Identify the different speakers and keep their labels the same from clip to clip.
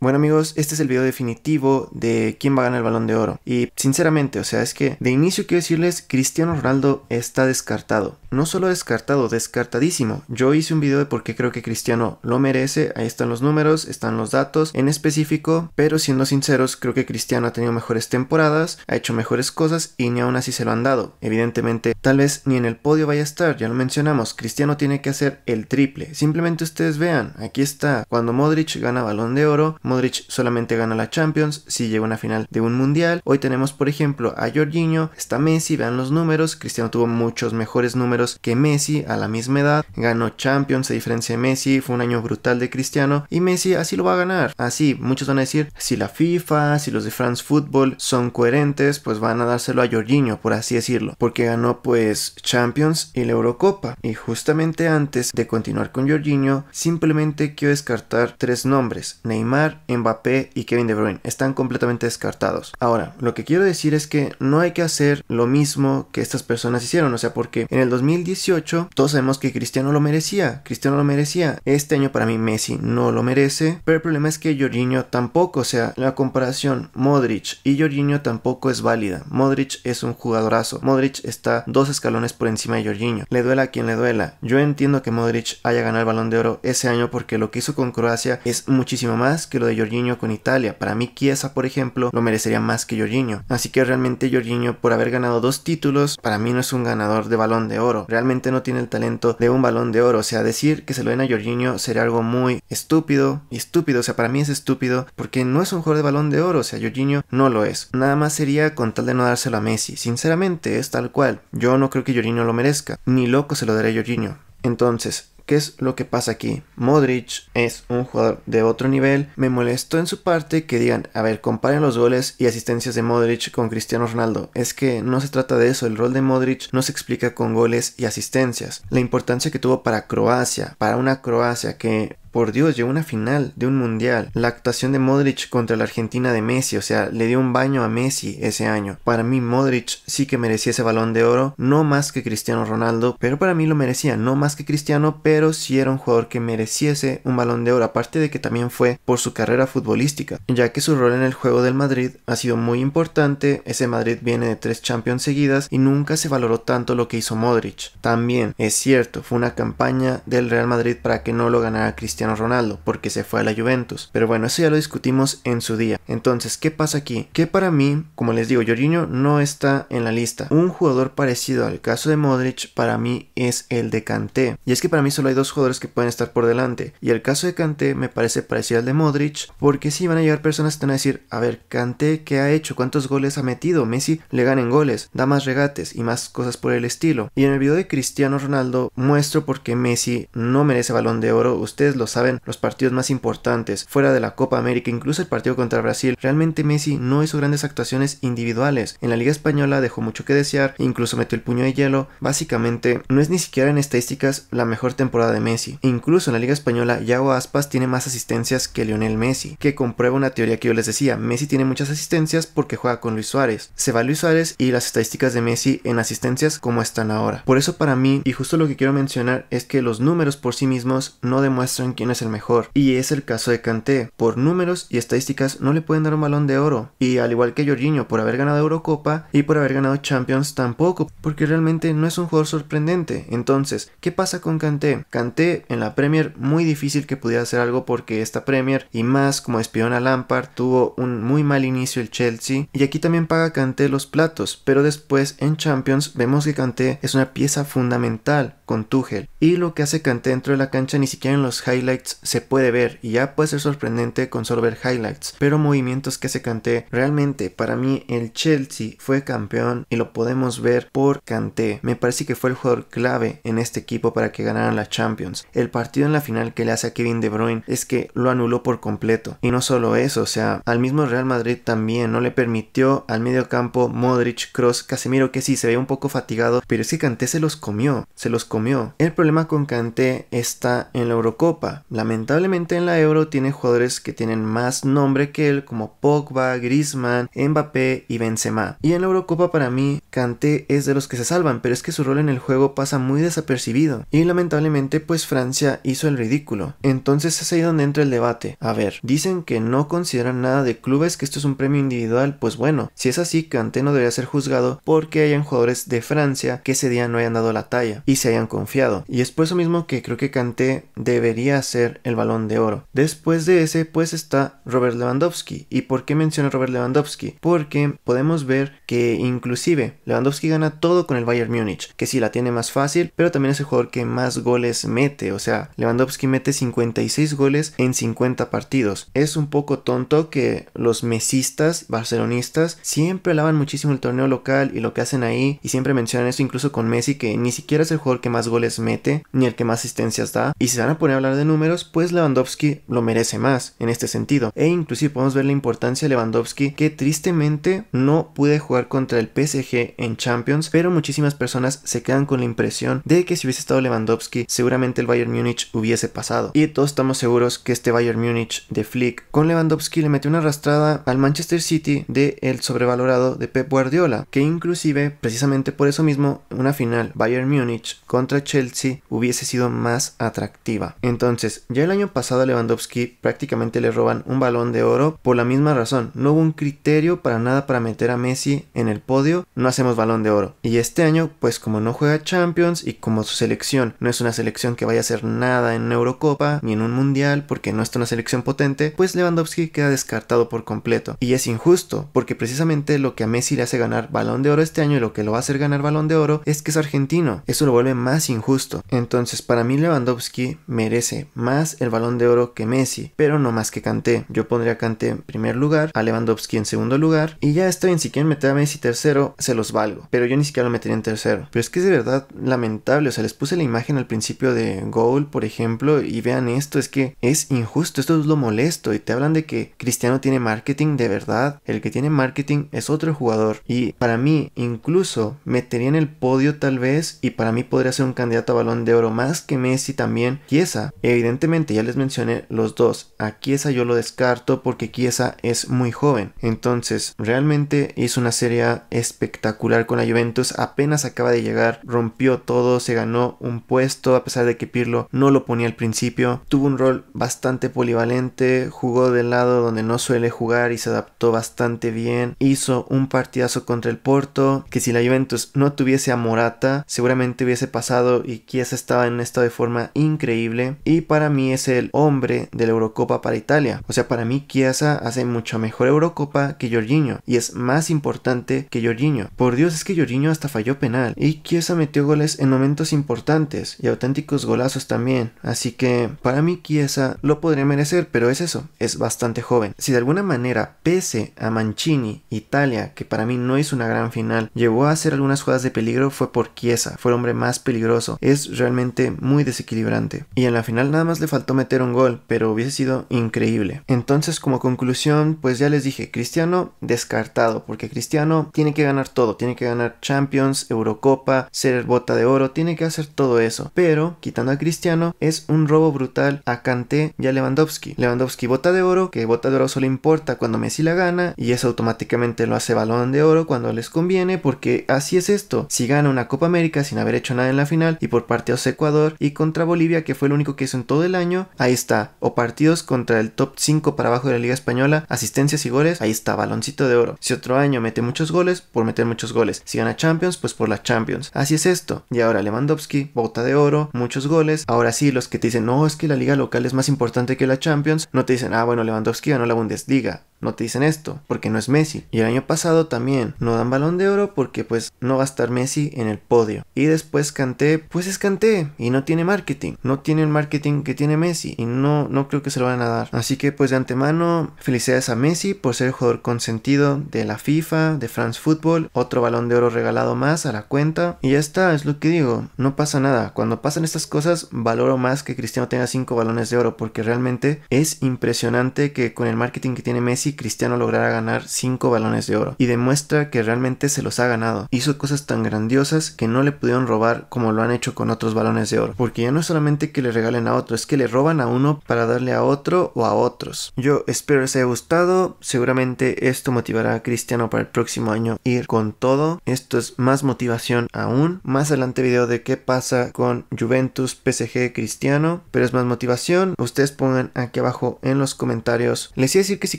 Speaker 1: Bueno amigos, este es el video definitivo de quién va a ganar el balón de oro. Y sinceramente, o sea, es que de inicio quiero decirles, Cristiano Ronaldo está descartado. No solo descartado, descartadísimo. Yo hice un video de por qué creo que Cristiano lo merece, ahí están los números, están los datos en específico, pero siendo sinceros, creo que Cristiano ha tenido mejores temporadas, ha hecho mejores cosas y ni aún así se lo han dado. Evidentemente, tal vez ni en el podio vaya a estar, ya lo mencionamos, Cristiano tiene que hacer el triple. Simplemente ustedes vean, aquí está, cuando Modric gana balón de oro, Modric solamente gana la Champions, si llega a una final de un mundial. Hoy tenemos, por ejemplo, a Jorginho, está Messi, vean los números. Cristiano tuvo muchos mejores números que Messi a la misma edad. Ganó Champions, se diferencia de Messi, fue un año brutal de Cristiano y Messi así lo va a ganar. Así, muchos van a decir, si la FIFA, si los de France Football son coherentes, pues van a dárselo a Jorginho, por así decirlo, porque ganó pues Champions y la Eurocopa. Y justamente antes de continuar con Jorginho, simplemente quiero descartar tres nombres, Neymar, Mbappé y Kevin De Bruyne. Están completamente descartados. Ahora, lo que quiero decir es que no hay que hacer lo mismo que estas personas hicieron. O sea, porque en el 2018 todos sabemos que Cristiano lo merecía. Cristiano lo merecía. Este año para mí Messi no lo merece. Pero el problema es que Jorginho tampoco. O sea, la comparación Modric y Jorginho tampoco es válida. Modric es un jugadorazo. Modric está dos escalones por encima de Jorginho. Le duela a quien le duela. Yo entiendo que Modric haya ganado el balón de oro ese año porque lo que hizo con Croacia es muchísimo más que lo de Jorginho con Italia. Para mí, Chiesa, por ejemplo, lo merecería más que Jorginho. Así que realmente Jorginho, por haber ganado dos títulos, para mí no es un ganador de balón de oro. Realmente no tiene el talento de un balón de oro. O sea, decir que se lo den a Jorginho sería algo muy estúpido y estúpido. O sea, para mí es estúpido porque no es un jugador de balón de oro. O sea, Jorginho no lo es. Nada más sería con tal de no dárselo a Messi. Sinceramente, es tal cual. Yo no creo que Jorginho lo merezca. Ni loco se lo daré a Jorginho. Entonces, ¿Qué es lo que pasa aquí? Modric es un jugador de otro nivel. Me molestó en su parte que digan, a ver, comparen los goles y asistencias de Modric con Cristiano Ronaldo. Es que no se trata de eso, el rol de Modric no se explica con goles y asistencias. La importancia que tuvo para Croacia, para una Croacia que por Dios, llegó una final de un mundial. La actuación de Modric contra la Argentina de Messi, o sea, le dio un baño a Messi ese año. Para mí, Modric sí que merecía ese balón de oro, no más que Cristiano Ronaldo, pero para mí lo merecía, no más que Cristiano, pero sí era un jugador que mereciese un balón de oro, aparte de que también fue por su carrera futbolística, ya que su rol en el juego del Madrid ha sido muy importante. Ese Madrid viene de tres Champions seguidas y nunca se valoró tanto lo que hizo Modric. También, es cierto, fue una campaña del Real Madrid para que no lo ganara Cristiano Cristiano Ronaldo, porque se fue a la Juventus. Pero bueno, eso ya lo discutimos en su día. Entonces, ¿qué pasa aquí? Que para mí, como les digo, Jorginho no está en la lista. Un jugador parecido al caso de Modric para mí es el de Kanté. Y es que para mí solo hay dos jugadores que pueden estar por delante. Y el caso de Kanté me parece parecido al de Modric, porque si sí, van a llegar personas que van a decir, a ver, Kanté, ¿qué ha hecho? ¿Cuántos goles ha metido? Messi le gana en goles, da más regates y más cosas por el estilo. Y en el video de Cristiano Ronaldo muestro por qué Messi no merece balón de oro. Ustedes lo saben los partidos más importantes, fuera de la Copa América, incluso el partido contra Brasil, realmente Messi no hizo grandes actuaciones individuales. En la Liga Española dejó mucho que desear, incluso metió el puño de hielo. Básicamente, no es ni siquiera en estadísticas la mejor temporada de Messi. incluso en la Liga Española, Yago Aspas tiene más asistencias que Lionel Messi, que comprueba una teoría que yo les decía. Messi tiene muchas asistencias porque juega con Luis Suárez. Se va Luis Suárez y las estadísticas de Messi en asistencias como están ahora. Por eso para mí, y justo lo que quiero mencionar, es que los números por sí mismos no demuestran quién es el mejor. Y es el caso de Kanté. Por números y estadísticas no le pueden dar un balón de oro. Y al igual que Jorginho por haber ganado Eurocopa y por haber ganado Champions tampoco, porque realmente no es un jugador sorprendente. Entonces, ¿qué pasa con Kanté? Kanté en la Premier muy difícil que pudiera hacer algo porque esta Premier y más como espion a Lampard tuvo un muy mal inicio el Chelsea y aquí también paga Kanté los platos, pero después en Champions vemos que Kanté es una pieza fundamental con Tuchel y lo que hace Kanté dentro de la cancha ni siquiera en los highlights se puede ver y ya puede ser sorprendente con solo ver highlights, pero movimientos que se canté, realmente para mí el Chelsea fue campeón y lo podemos ver por canté Me parece que fue el jugador clave en este equipo para que ganaran la Champions. El partido en la final que le hace a Kevin De Bruyne es que lo anuló por completo. Y no solo eso, o sea, al mismo Real Madrid también no le permitió al medio campo Modric, Cross, Casemiro, que sí se ve un poco fatigado, pero es que Kanté se los comió, se los comió. El problema con canté está en la Eurocopa Lamentablemente en la Euro tiene jugadores que tienen más nombre que él, como Pogba, Griezmann, Mbappé y Benzema. Y en la Eurocopa para mí, Kanté es de los que se salvan, pero es que su rol en el juego pasa muy desapercibido. Y lamentablemente pues Francia hizo el ridículo. Entonces es ahí donde entra el debate. A ver, dicen que no consideran nada de clubes, que esto es un premio individual, pues bueno, si es así, Kanté no debería ser juzgado porque hayan jugadores de Francia que ese día no hayan dado la talla y se hayan confiado. Y es por eso mismo que creo que Kanté debería ser el balón de oro. Después de ese, pues está Robert Lewandowski. ¿Y por qué menciono Robert Lewandowski? Porque podemos ver que inclusive Lewandowski gana todo con el Bayern Múnich, que sí la tiene más fácil, pero también es el jugador que más goles mete. O sea, Lewandowski mete 56 goles en 50 partidos. Es un poco tonto que los mesistas, barcelonistas, siempre alaban muchísimo el torneo local y lo que hacen ahí, y siempre mencionan eso incluso con Messi, que ni siquiera es el jugador que más goles mete, ni el que más asistencias da. Y se van a poner a hablar de números pues Lewandowski lo merece más en este sentido. E inclusive podemos ver la importancia de Lewandowski, que tristemente no puede jugar contra el PSG en Champions, pero muchísimas personas se quedan con la impresión de que si hubiese estado Lewandowski, seguramente el Bayern Múnich hubiese pasado. Y todos estamos seguros que este Bayern Múnich de Flick con Lewandowski le metió una arrastrada al Manchester City de el sobrevalorado de Pep Guardiola, que inclusive precisamente por eso mismo una final Bayern Múnich contra Chelsea hubiese sido más atractiva. Entonces, ya el año pasado Lewandowski prácticamente le roban un balón de oro por la misma razón. No hubo un criterio para nada para meter a Messi en el podio, no hacemos balón de oro. Y este año, pues como no juega Champions y como su selección no es una selección que vaya a hacer nada en Eurocopa ni en un Mundial porque no es una selección potente, pues Lewandowski queda descartado por completo. Y es injusto, porque precisamente lo que a Messi le hace ganar balón de oro este año y lo que lo va a hacer ganar balón de oro es que es argentino. Eso lo vuelve más injusto. Entonces, para mí Lewandowski merece más el balón de oro que Messi, pero no más que Kanté. Yo pondría a Kanté en primer lugar, a Lewandowski en segundo lugar, y ya estoy en siquiera meter a Messi tercero, se los valgo, pero yo ni siquiera lo metería en tercero. Pero es que es de verdad lamentable, o sea, les puse la imagen al principio de Goal, por ejemplo, y vean esto, es que es injusto, esto es lo molesto, y te hablan de que Cristiano tiene marketing de verdad, el que tiene marketing es otro jugador, y para mí incluso metería en el podio tal vez, y para mí podría ser un candidato a balón de oro más que Messi también, y esa. Eh, Evidentemente, ya les mencioné los dos. A Kiesa yo lo descarto porque Kiesa es muy joven. Entonces, realmente hizo una serie espectacular con la Juventus. Apenas acaba de llegar, rompió todo, se ganó un puesto, a pesar de que Pirlo no lo ponía al principio. Tuvo un rol bastante polivalente, jugó del lado donde no suele jugar y se adaptó bastante bien. Hizo un partidazo contra el Porto, que si la Juventus no tuviese a Morata, seguramente hubiese pasado y Kiesa estaba en un estado de forma increíble. Y para mí es el hombre de la Eurocopa para Italia. O sea, para mí Chiesa hace mucho mejor Eurocopa que Jorginho y es más importante que Jorginho. Por Dios, es que Jorginho hasta falló penal y Chiesa metió goles en momentos importantes y auténticos golazos también. Así que para mí Chiesa lo podría merecer, pero es eso, es bastante joven. Si de alguna manera, pese a Mancini, Italia, que para mí no es una gran final, llevó a hacer algunas jugadas de peligro fue por Chiesa, fue el hombre más peligroso. Es realmente muy desequilibrante. Y en la final Nada más le faltó meter un gol, pero hubiese sido increíble. Entonces, como conclusión, pues ya les dije, Cristiano descartado, porque Cristiano tiene que ganar todo, tiene que ganar Champions, Eurocopa, ser bota de oro, tiene que hacer todo eso. Pero, quitando a Cristiano, es un robo brutal a Kanté y a Lewandowski. Lewandowski bota de oro, que bota de oro solo importa cuando Messi la gana, y eso automáticamente lo hace balón de oro cuando les conviene, porque así es esto. Si gana una Copa América sin haber hecho nada en la final, y por partidos Ecuador y contra Bolivia, que fue el único que hizo un todo el año, ahí está. O partidos contra el top 5 para abajo de la Liga Española, asistencias y goles, ahí está, baloncito de oro. Si otro año mete muchos goles, por meter muchos goles. Si gana Champions, pues por la Champions. Así es esto. Y ahora Lewandowski, bota de oro, muchos goles. Ahora sí, los que te dicen, no, es que la liga local es más importante que la Champions, no te dicen, ah, bueno, Lewandowski ganó la Bundesliga no te dicen esto, porque no es Messi. Y el año pasado también no dan balón de oro porque pues no va a estar Messi en el podio. Y después Canté, pues es Canté y no tiene marketing, no tiene el marketing que tiene Messi y no, no creo que se lo van a dar. Así que pues de antemano, felicidades a Messi por ser el jugador consentido de la FIFA, de France Football, otro balón de oro regalado más a la cuenta y ya está, es lo que digo, no pasa nada. Cuando pasan estas cosas, valoro más que Cristiano tenga Cinco balones de oro porque realmente es impresionante que con el marketing que tiene Messi Cristiano logrará ganar 5 balones de oro y demuestra que realmente se los ha ganado. Hizo cosas tan grandiosas que no le pudieron robar como lo han hecho con otros balones de oro. Porque ya no es solamente que le regalen a otro, es que le roban a uno para darle a otro o a otros. Yo espero les haya gustado, seguramente esto motivará a Cristiano para el próximo año ir con todo. Esto es más motivación aún. Más adelante video de qué pasa con Juventus, PSG, Cristiano, pero es más motivación. Ustedes pongan aquí abajo en los comentarios. Les iba a decir que si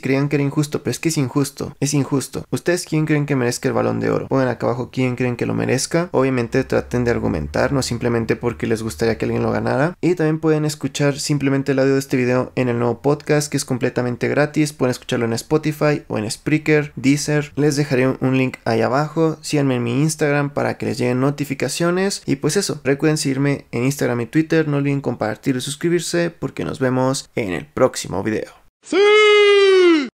Speaker 1: creían que injusto, pero es que es injusto, es injusto. ¿Ustedes quién creen que merezca el balón de oro? Pongan acá abajo quién creen que lo merezca. Obviamente traten de argumentar, no simplemente porque les gustaría que alguien lo ganara. Y también pueden escuchar simplemente el audio de este video en el nuevo podcast que es completamente gratis. Pueden escucharlo en Spotify o en Spreaker, Deezer. Les dejaré un link ahí abajo. Síganme en mi Instagram para que les lleguen notificaciones. Y pues eso, recuerden seguirme en Instagram y Twitter. No olviden compartir y suscribirse porque nos vemos en el próximo video. ¡Sí!